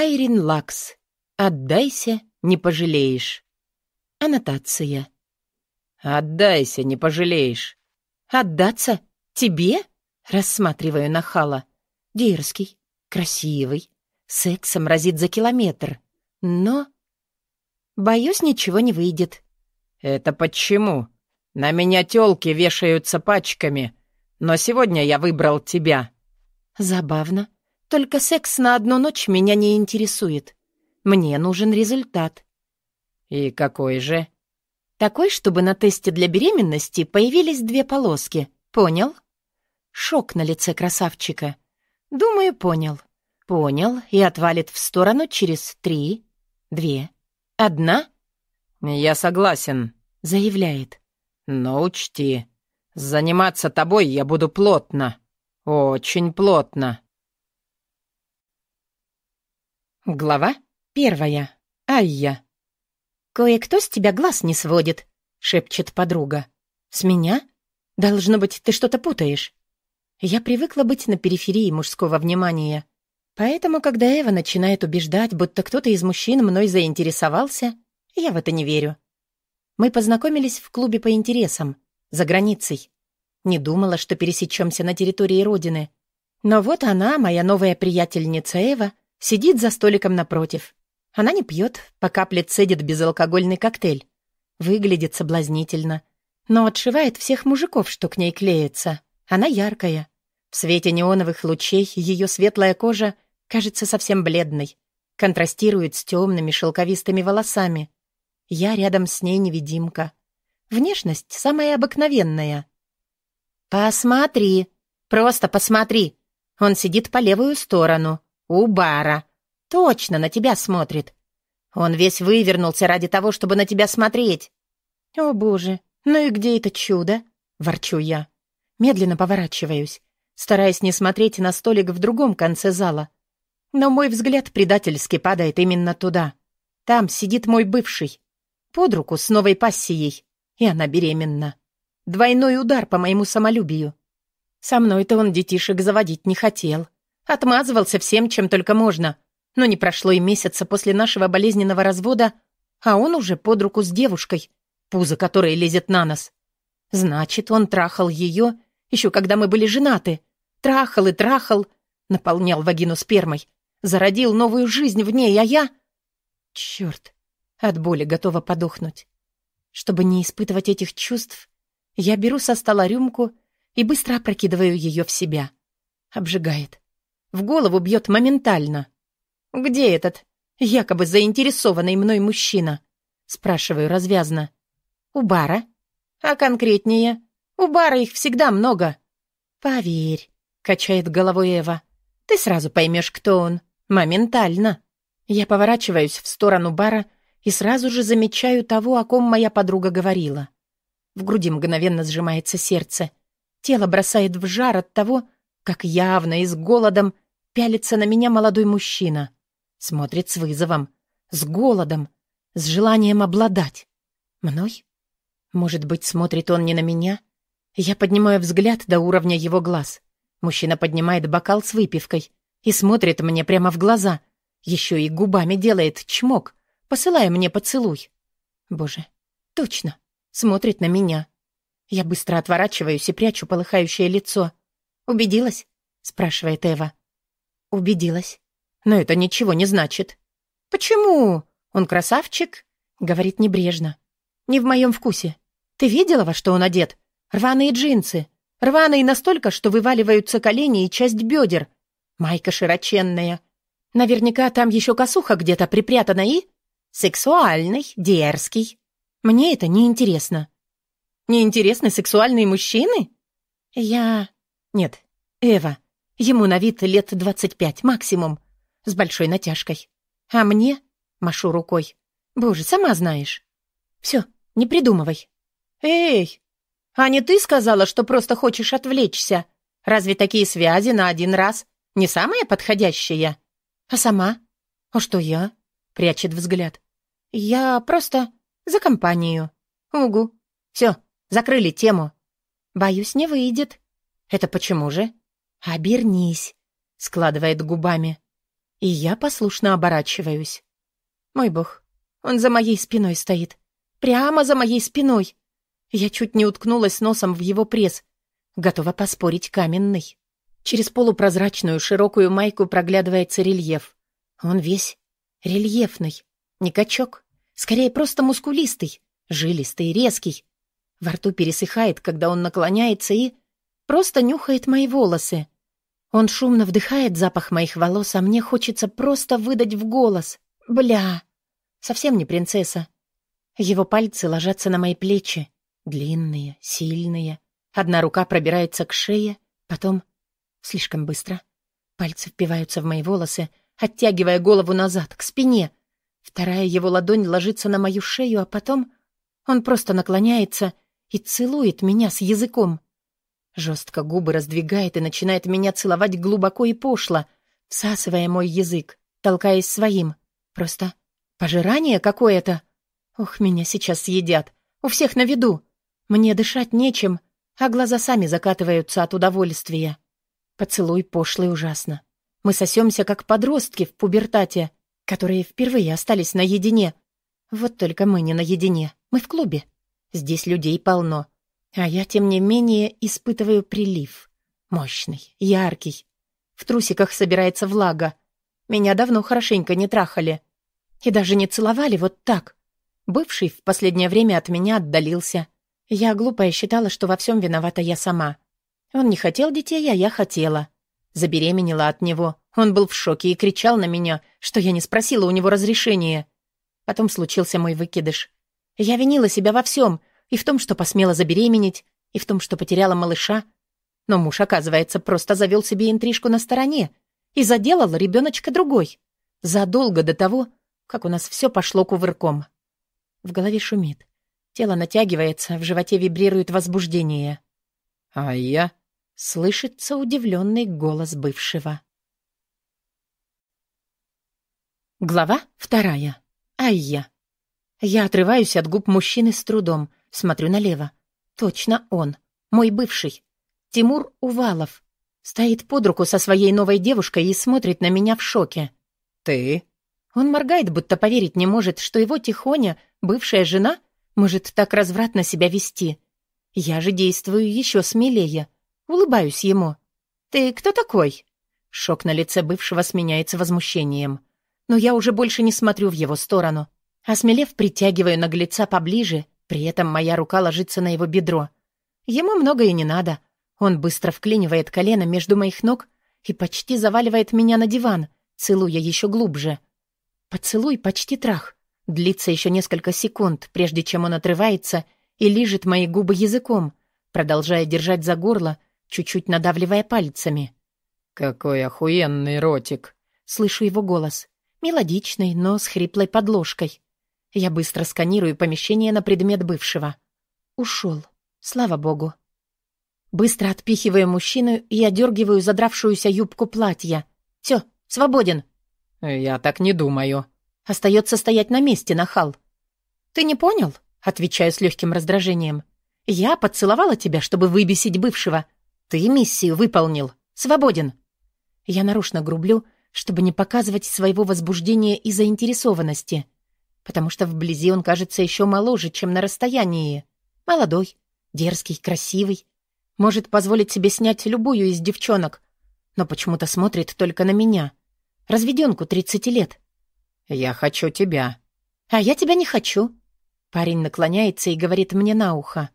Айрин Лакс. Отдайся, не пожалеешь. Аннотация. Отдайся, не пожалеешь. Отдаться? Тебе? Рассматриваю нахала. Дерзкий, красивый, сексом разит за километр. Но... Боюсь, ничего не выйдет. Это почему? На меня тёлки вешаются пачками, но сегодня я выбрал тебя. Забавно. Только секс на одну ночь меня не интересует. Мне нужен результат. И какой же? Такой, чтобы на тесте для беременности появились две полоски. Понял? Шок на лице красавчика. Думаю, понял. Понял и отвалит в сторону через три, две, одна. Я согласен, заявляет. Но учти, заниматься тобой я буду плотно. Очень плотно. Глава первая. Айя. «Кое-кто с тебя глаз не сводит», — шепчет подруга. «С меня? Должно быть, ты что-то путаешь». Я привыкла быть на периферии мужского внимания. Поэтому, когда Эва начинает убеждать, будто кто-то из мужчин мной заинтересовался, я в это не верю. Мы познакомились в клубе по интересам, за границей. Не думала, что пересечемся на территории родины. Но вот она, моя новая приятельница Эва — Сидит за столиком напротив. Она не пьет, по капле цедит безалкогольный коктейль. Выглядит соблазнительно. Но отшивает всех мужиков, что к ней клеится. Она яркая. В свете неоновых лучей ее светлая кожа кажется совсем бледной. Контрастирует с темными шелковистыми волосами. Я рядом с ней невидимка. Внешность самая обыкновенная. «Посмотри! Просто посмотри! Он сидит по левую сторону!» «У бара. Точно на тебя смотрит. Он весь вывернулся ради того, чтобы на тебя смотреть». «О, боже, ну и где это чудо?» — ворчу я. Медленно поворачиваюсь, стараясь не смотреть на столик в другом конце зала. Но мой взгляд предательски падает именно туда. Там сидит мой бывший. Под руку с новой пассией. И она беременна. Двойной удар по моему самолюбию. Со мной-то он детишек заводить не хотел. Отмазывался всем, чем только можно. Но не прошло и месяца после нашего болезненного развода, а он уже под руку с девушкой, пузо которой лезет на нос. Значит, он трахал ее, еще когда мы были женаты. Трахал и трахал, наполнял вагину спермой, зародил новую жизнь в ней, а я... Черт, от боли готова подохнуть. Чтобы не испытывать этих чувств, я беру со стола рюмку и быстро опрокидываю ее в себя. Обжигает. В голову бьет моментально. «Где этот якобы заинтересованный мной мужчина?» Спрашиваю развязно. «У бара?» «А конкретнее?» «У бара их всегда много». «Поверь», — качает головой Эва. «Ты сразу поймешь, кто он. Моментально». Я поворачиваюсь в сторону бара и сразу же замечаю того, о ком моя подруга говорила. В груди мгновенно сжимается сердце. Тело бросает в жар от того, как явно и с голодом пялится на меня молодой мужчина. Смотрит с вызовом, с голодом, с желанием обладать. Мной? Может быть, смотрит он не на меня? Я поднимаю взгляд до уровня его глаз. Мужчина поднимает бокал с выпивкой и смотрит мне прямо в глаза. Еще и губами делает чмок, посылая мне поцелуй. Боже, точно, смотрит на меня. Я быстро отворачиваюсь и прячу полыхающее лицо — «Убедилась?» — спрашивает Эва. «Убедилась. Но это ничего не значит». «Почему? Он красавчик?» — говорит небрежно. «Не в моем вкусе. Ты видела, во что он одет? Рваные джинсы. Рваные настолько, что вываливаются колени и часть бедер. Майка широченная. Наверняка там еще косуха где-то припрятана и... Сексуальный, дерзкий. Мне это неинтересно». «Неинтересны сексуальные мужчины?» «Я...» Нет, Эва. Ему на вид лет двадцать пять максимум. С большой натяжкой. А мне? Машу рукой. Боже, сама знаешь. Все, не придумывай. Эй, а не ты сказала, что просто хочешь отвлечься? Разве такие связи на один раз не самая подходящая? А сама? А что я? Прячет взгляд. Я просто за компанию. Угу. Все, закрыли тему. Боюсь, не выйдет. «Это почему же?» «Обернись», — складывает губами. И я послушно оборачиваюсь. Мой бог, он за моей спиной стоит. Прямо за моей спиной. Я чуть не уткнулась носом в его пресс. Готова поспорить каменный. Через полупрозрачную широкую майку проглядывается рельеф. Он весь рельефный. Не качок. Скорее, просто мускулистый. Жилистый, резкий. Во рту пересыхает, когда он наклоняется и просто нюхает мои волосы. Он шумно вдыхает запах моих волос, а мне хочется просто выдать в голос. Бля! Совсем не принцесса. Его пальцы ложатся на мои плечи. Длинные, сильные. Одна рука пробирается к шее, потом... Слишком быстро. Пальцы впиваются в мои волосы, оттягивая голову назад, к спине. Вторая его ладонь ложится на мою шею, а потом... Он просто наклоняется и целует меня с языком. Жестко губы раздвигает и начинает меня целовать глубоко и пошло, всасывая мой язык, толкаясь своим. Просто пожирание какое-то. Ох, меня сейчас съедят. У всех на виду. Мне дышать нечем, а глаза сами закатываются от удовольствия. Поцелуй пошлый ужасно. Мы сосемся, как подростки в пубертате, которые впервые остались наедине. Вот только мы не наедине, мы в клубе. Здесь людей полно. А я, тем не менее, испытываю прилив. Мощный, яркий. В трусиках собирается влага. Меня давно хорошенько не трахали. И даже не целовали вот так. Бывший в последнее время от меня отдалился. Я глупая считала, что во всем виновата я сама. Он не хотел детей, а я хотела. Забеременела от него. Он был в шоке и кричал на меня, что я не спросила у него разрешения. Потом случился мой выкидыш. Я винила себя во всем, и в том, что посмела забеременеть, и в том, что потеряла малыша. Но муж, оказывается, просто завел себе интрижку на стороне и заделал ребеночка другой. Задолго до того, как у нас все пошло кувырком. В голове шумит. Тело натягивается, в животе вибрирует возбуждение. «А я?» — слышится удивленный голос бывшего. Глава вторая. Айя. Я отрываюсь от губ мужчины с трудом, Смотрю налево. Точно он. Мой бывший. Тимур Увалов. Стоит под руку со своей новой девушкой и смотрит на меня в шоке. «Ты?» Он моргает, будто поверить не может, что его тихоня, бывшая жена, может так развратно себя вести. Я же действую еще смелее. Улыбаюсь ему. «Ты кто такой?» Шок на лице бывшего сменяется возмущением. Но я уже больше не смотрю в его сторону. Осмелев, притягиваю наглеца поближе при этом моя рука ложится на его бедро. Ему много и не надо. Он быстро вклинивает колено между моих ног и почти заваливает меня на диван, целуя еще глубже. Поцелуй почти трах. Длится еще несколько секунд, прежде чем он отрывается и лижет мои губы языком, продолжая держать за горло, чуть-чуть надавливая пальцами. «Какой охуенный ротик!» Слышу его голос. Мелодичный, но с хриплой подложкой. Я быстро сканирую помещение на предмет бывшего. Ушел. Слава богу. Быстро отпихивая мужчину, я дергиваю задравшуюся юбку платья. Все, свободен. Я так не думаю. Остается стоять на месте, нахал. Ты не понял? Отвечаю с легким раздражением. Я поцеловала тебя, чтобы выбесить бывшего. Ты миссию выполнил. Свободен. Я нарочно грублю, чтобы не показывать своего возбуждения и заинтересованности. — потому что вблизи он кажется еще моложе, чем на расстоянии. Молодой, дерзкий, красивый. Может позволить себе снять любую из девчонок, но почему-то смотрит только на меня. Разведенку 30 лет. «Я хочу тебя». «А я тебя не хочу». Парень наклоняется и говорит мне на ухо.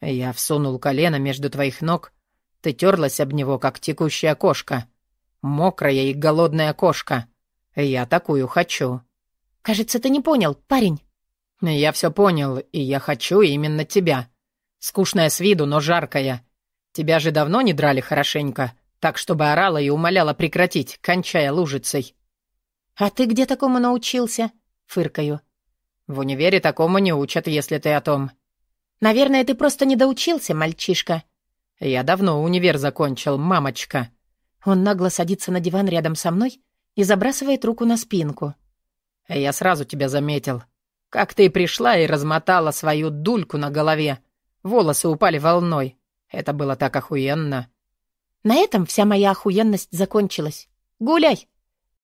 «Я всунул колено между твоих ног. Ты терлась об него, как текущая кошка. Мокрая и голодная кошка. Я такую хочу». «Кажется, ты не понял, парень». «Я все понял, и я хочу именно тебя. Скучная с виду, но жаркая. Тебя же давно не драли хорошенько, так чтобы орала и умоляла прекратить, кончая лужицей». «А ты где такому научился?» — фыркаю. «В универе такому не учат, если ты о том». «Наверное, ты просто не доучился, мальчишка». «Я давно универ закончил, мамочка». Он нагло садится на диван рядом со мной и забрасывает руку на спинку. Я сразу тебя заметил. Как ты пришла и размотала свою дульку на голове. Волосы упали волной. Это было так охуенно. На этом вся моя охуенность закончилась. Гуляй!